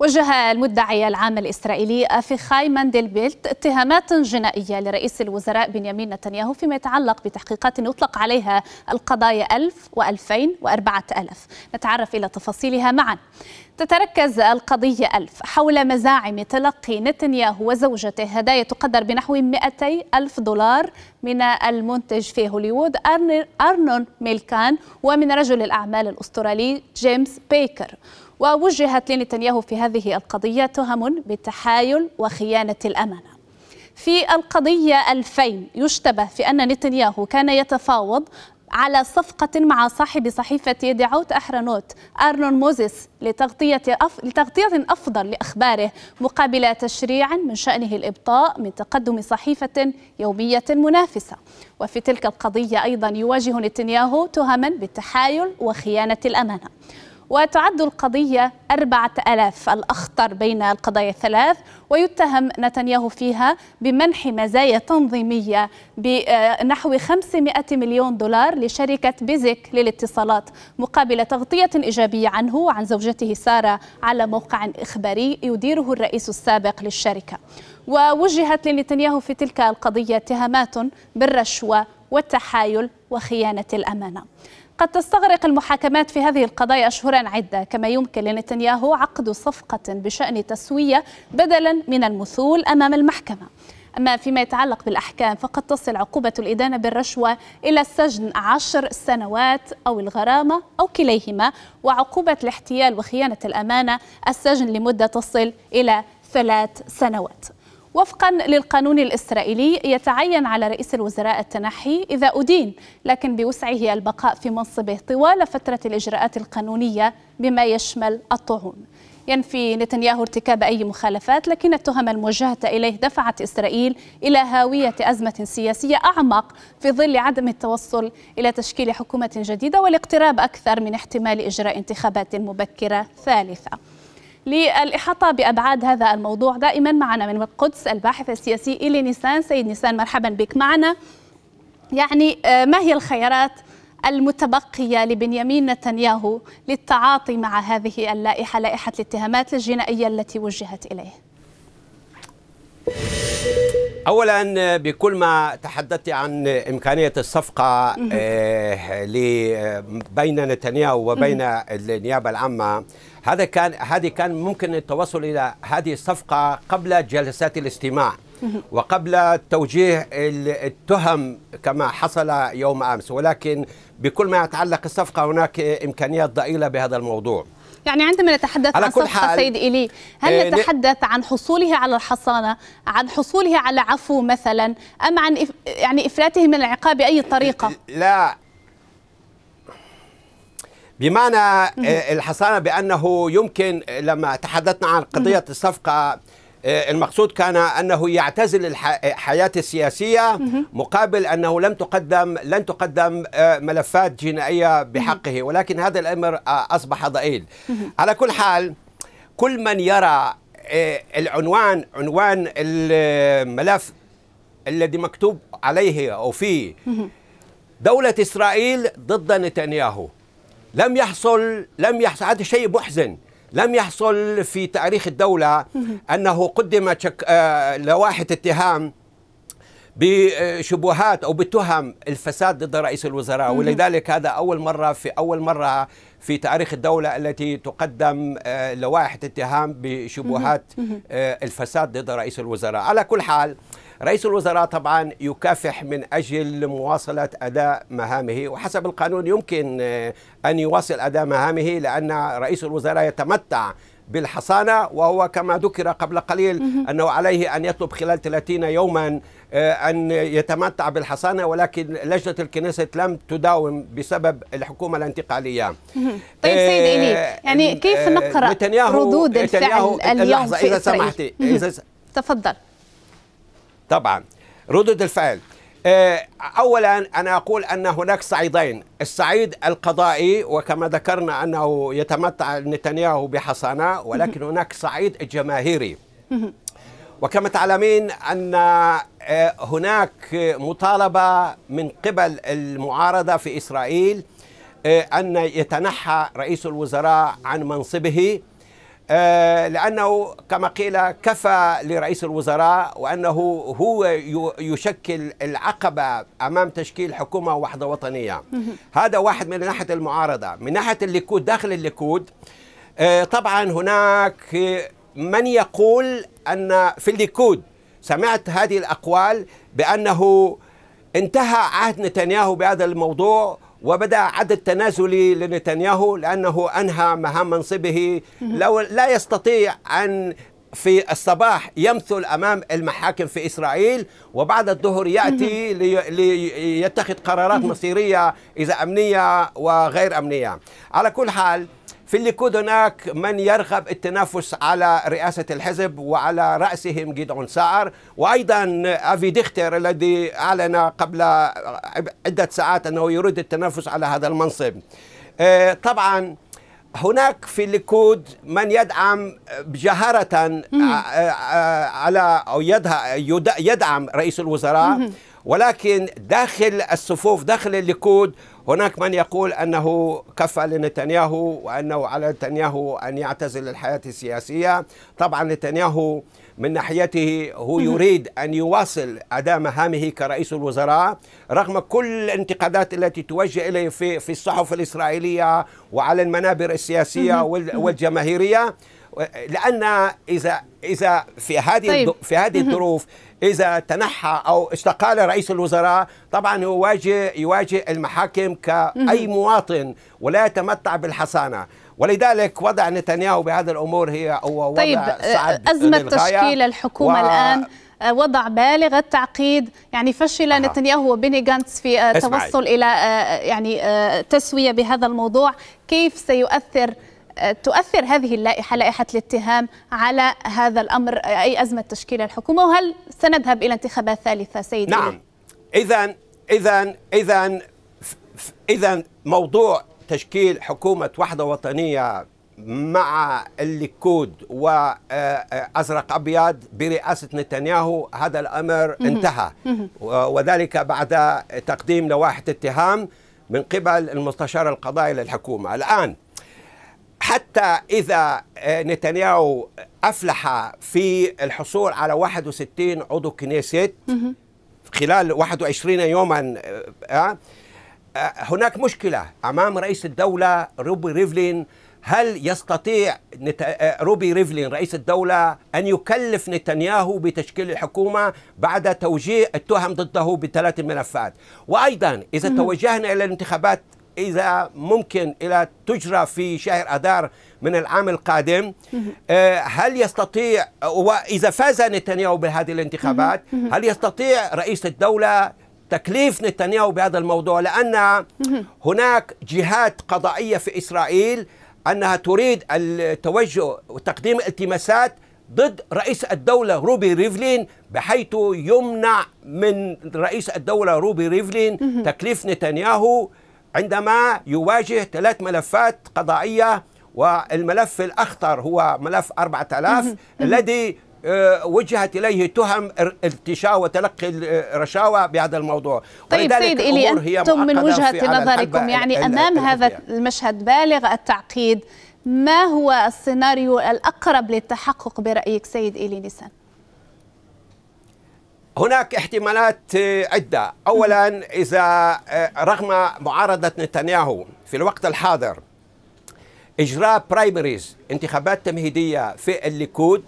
وجه المدعي العام الإسرائيلي أفيخاي ماندلبيلت اتهامات جنائية لرئيس الوزراء بنيامين نتنياهو فيما يتعلق بتحقيقات يطلق عليها القضايا 1000 و2000 و4000 نتعرف إلى تفاصيلها معا تتركز القضية ألف حول مزاعم تلقي نتنياهو وزوجته هدايا تقدر بنحو 200 ألف دولار من المنتج في هوليوود أرنون ميلكان ومن رجل الأعمال الأسترالي جيمس بيكر ووجهت لنتنياهو في هذه القضية تهم بالتحايل وخيانة الأمانة في القضية 2000 يشتبه في أن نتنياهو كان يتفاوض على صفقة مع صاحب صحيفة دعوت أحرنوت أرنون موزيس لتغطية, أف... لتغطية أفضل لأخباره مقابل تشريع من شأنه الإبطاء من تقدم صحيفة يومية منافسة وفي تلك القضية أيضا يواجه نتنياهو تهما بالتحايل وخيانة الأمانة وتعد القضية أربعة ألاف الأخطر بين القضايا الثلاث ويتهم نتنياهو فيها بمنح مزايا تنظيمية بنحو آه، 500 مليون دولار لشركة بيزك للاتصالات مقابل تغطية إيجابية عنه وعن زوجته سارة على موقع إخباري يديره الرئيس السابق للشركة ووجهت لنتنياهو في تلك القضية اتهامات بالرشوة والتحايل وخيانة الأمانة قد تستغرق المحاكمات في هذه القضايا أشهرا عدة كما يمكن لنتنياهو عقد صفقة بشأن تسوية بدلا من المثول أمام المحكمة أما فيما يتعلق بالأحكام فقد تصل عقوبة الإدانة بالرشوة إلى السجن عشر سنوات أو الغرامة أو كليهما وعقوبة الاحتيال وخيانة الأمانة السجن لمدة تصل إلى ثلاث سنوات وفقا للقانون الإسرائيلي يتعين على رئيس الوزراء التنحي إذا أدين لكن بوسعه البقاء في منصبه طوال فترة الإجراءات القانونية بما يشمل الطعون ينفي نتنياهو ارتكاب أي مخالفات لكن التهم الموجهة إليه دفعت إسرائيل إلى هاوية أزمة سياسية أعمق في ظل عدم التوصل إلى تشكيل حكومة جديدة والاقتراب أكثر من احتمال إجراء انتخابات مبكرة ثالثة للإحاطة بأبعاد هذا الموضوع دائما معنا من القدس الباحث السياسي إلي نيسان سيد نيسان مرحبا بك معنا يعني آه، ما هي الخيارات المتبقية لبنيامين نتنياهو للتعاطي مع هذه اللائحة لائحة الاتهامات الجنائية التي وجهت إليه اولا بكل ما تحدثت عن امكانيه الصفقه آه، بين نتنياهو وبين النيابه العامه هذا كان هذه كان ممكن التوصل الى هذه الصفقه قبل جلسات الاستماع وقبل توجيه التهم كما حصل يوم امس ولكن بكل ما يتعلق الصفقه هناك امكانيات ضئيله بهذا الموضوع يعني عندما نتحدث عن صفقة سيد إلي هل إيه، نتحدث عن حصوله على الحصانة عن حصوله على عفو مثلا أم عن يعني إفلاته من العقاب بأي طريقة لا بمعنى إيه، الحصانة بأنه يمكن لما تحدثنا عن قضية الصفقة آه، المقصود كان أنه يعتزل الحياة السياسية مقابل أنه لم تقدم لن تقدم آه، ملفات جنائية بحقه ولكن هذا الأمر آه، أصبح ضئيل على كل حال كل من يرى العنوان عنوان الملف الذي مكتوب عليه أو فيه دولة إسرائيل ضد نتنياهو لم يحصل لم يحصل هذا شيء محزن لم يحصل في تاريخ الدولة أنه قدم آه، لواحة لوائح اتهام بشبهات او بتهم الفساد ضد رئيس الوزراء ولذلك هذا اول مره في اول مره في تاريخ الدوله التي تقدم آه، لوائح اتهام بشبهات آه، الفساد ضد رئيس الوزراء على كل حال رئيس الوزراء طبعا يكافح من أجل مواصلة أداء مهامه وحسب القانون يمكن آه، أن يواصل أداء مهامه لأن رئيس الوزراء يتمتع بالحصانة وهو كما ذكر قبل قليل أنه عليه أن يطلب خلال 30 يوما آه، أن يتمتع بالحصانة ولكن لجنة الكنيسة لم تداوم بسبب الحكومة الانتقالية طيب سيد إيلي آه، يعني كيف نقرأ ردود الفعل اليوم في إذا سمحتي إذا تفضل طبعا ردود الفعل آه، اولا انا اقول ان هناك صعيدين الصعيد القضائي وكما ذكرنا انه يتمتع نتنياهو بحصانه ولكن هناك صعيد الجماهيري وكما تعلمين ان آه، هناك مطالبه من قبل المعارضه في اسرائيل آه، ان يتنحى رئيس الوزراء عن منصبه آه، لأنه كما قيل كفى لرئيس الوزراء وأنه هو يشكل العقبة أمام تشكيل حكومة وحدة وطنية هذا واحد من ناحية المعارضة من ناحية الليكود داخل الليكود آه، طبعا هناك من يقول أن في الليكود سمعت هذه الأقوال بأنه انتهى عهد نتنياهو بهذا الموضوع وبدا عد التنازل لنتنياهو لانه انهى مهام منصبه لو لا يستطيع ان في الصباح يمثل امام المحاكم في اسرائيل وبعد الظهر ياتي ليتخذ قرارات مصيريه اذا امنيه وغير امنيه على كل حال في الليكود هناك من يرغب التنافس على رئاسة الحزب وعلى رأسهم جيدعون سعر وأيضا أفي ديختر الذي أعلن قبل عدة ساعات أنه يريد التنافس على هذا المنصب آه، طبعا هناك في الليكود من يدعم جهرة آه، آه، على أو يدعم رئيس الوزراء ولكن داخل الصفوف داخل الليكود هناك من يقول أنه كفى لنتنياهو وأنه على نتنياهو أن يعتزل الحياة السياسية طبعا نتنياهو من ناحيته هو يريد أن يواصل أداء مهامه كرئيس الوزراء رغم كل الانتقادات التي توجه إليه في, في الصحف الإسرائيلية وعلى المنابر السياسية والجماهيرية لان اذا اذا في هذه طيب. في هذه الظروف اذا تنحى او استقال رئيس الوزراء طبعا يواجه يواجه المحاكم كاي مواطن ولا يتمتع بالحصانه ولذلك وضع نتنياهو بهذه الامور هي هو وضع طيب صعب ازمه تشكيل الحكومه و... الان آه، وضع بالغ التعقيد يعني فشل أه. نتنياهو وبيني جانتس في التوصل آه، الى آه، يعني تسويه بهذا الموضوع كيف سيؤثر تؤثر هذه اللائحة لائحة الاتهام على هذا الأمر أي أزمة تشكيل الحكومة وهل سنذهب إلى انتخابات ثالثة سيدي نعم إذا إذا إذا إذا موضوع تشكيل حكومة وحدة وطنية مع الليكود وازرق آه، ابيض برئاسه نتنياهو هذا الامر انتهى وذلك بعد تقديم لوائح اتهام من قبل المستشار القضائي للحكومه الان حتى إذا آه، نتنياهو أفلح في الحصول على 61 عضو كنيست خلال 21 يوما آه، آه، هناك مشكلة أمام رئيس الدولة روبي ريفلين هل يستطيع روبي ريفلين رئيس الدولة أن يكلف نتنياهو بتشكيل الحكومة بعد توجيه التهم ضده بثلاث ملفات وأيضا إذا توجهنا إلى الانتخابات إذا ممكن إلى تجرى في شهر اذار من العام القادم آه، هل يستطيع وإذا فاز نتنياهو بهذه الانتخابات هل يستطيع رئيس الدولة تكليف نتنياهو بهذا الموضوع لأن هناك جهات قضائية في إسرائيل أنها تريد التوجه وتقديم التماسات ضد رئيس الدولة روبي ريفلين بحيث يمنع من رئيس الدولة روبي ريفلين تكليف نتنياهو عندما يواجه ثلاث ملفات قضائية والملف الأخطر هو ملف 4000 الذي آه، وجهت اليه تهم التشاء وتلقي الرشاوى آه، بهذا الموضوع طيب سيد الي انتم من وجهه نظركم يعني امام هذا المشهد بالغ التعقيد ما هو السيناريو الاقرب للتحقق برايك سيد الي نيسان؟ هناك احتمالات آه، عدة أولا إذا آه، رغم معارضة نتنياهو في الوقت الحاضر إجراء برايمريز انتخابات تمهيدية في الليكود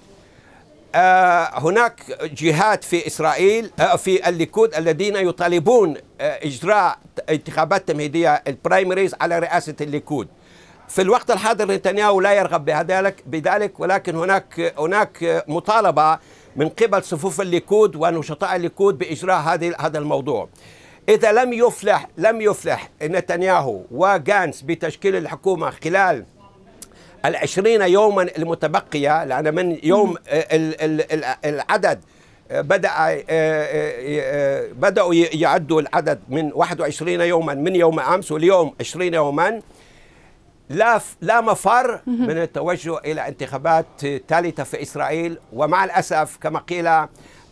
آه، هناك جهات في إسرائيل في الليكود الذين يطالبون إجراء انتخابات تمهيدية البرايمريز على رئاسة الليكود في الوقت الحاضر نتنياهو لا يرغب بذلك ولكن هناك هناك مطالبه من قبل صفوف الليكود ونشطاء الليكود باجراء هذه هذا الموضوع. اذا لم يفلح لم يفلح نتنياهو وغانس بتشكيل الحكومه خلال العشرين يوما المتبقيه لان من يوم العدد بدأ آه، آه، آه، بدأوا يعدوا العدد من 21 يوما من يوم أمس واليوم 20 يوما لا لا مفر من التوجه الى انتخابات ثالثه في اسرائيل ومع الاسف كما قيل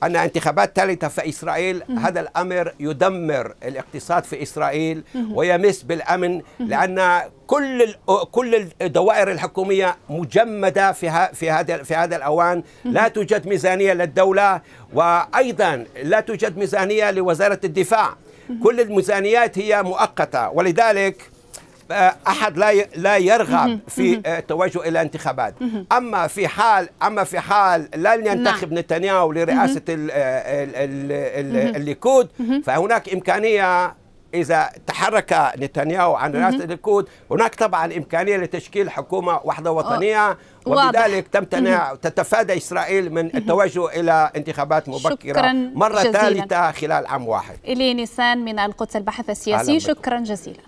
ان انتخابات ثالثه في اسرائيل هذا الامر يدمر الاقتصاد في اسرائيل ويمس بالامن لان كل كل الدوائر الحكوميه مجمده في في هذا في هذا الاوان لا توجد ميزانيه للدوله وايضا لا توجد ميزانيه لوزاره الدفاع كل الميزانيات هي مؤقته ولذلك آه، احد لا لا يرغب في التوجه آه، الى انتخابات اما في حال اما في حال لن نعم. ينتخب نتنياهو لرئاسه آه، الليكود فهناك امكانيه اذا تحرك نتنياهو عن رئاسه الليكود هناك طبعا امكانيه لتشكيل حكومه وحدة وطنيه وبذلك تمتنع تتفادى اسرائيل من التوجه الى انتخابات مبكره مره ثالثه خلال عام واحد الي نيسان من القدس البحث السياسي شكرا جزيلا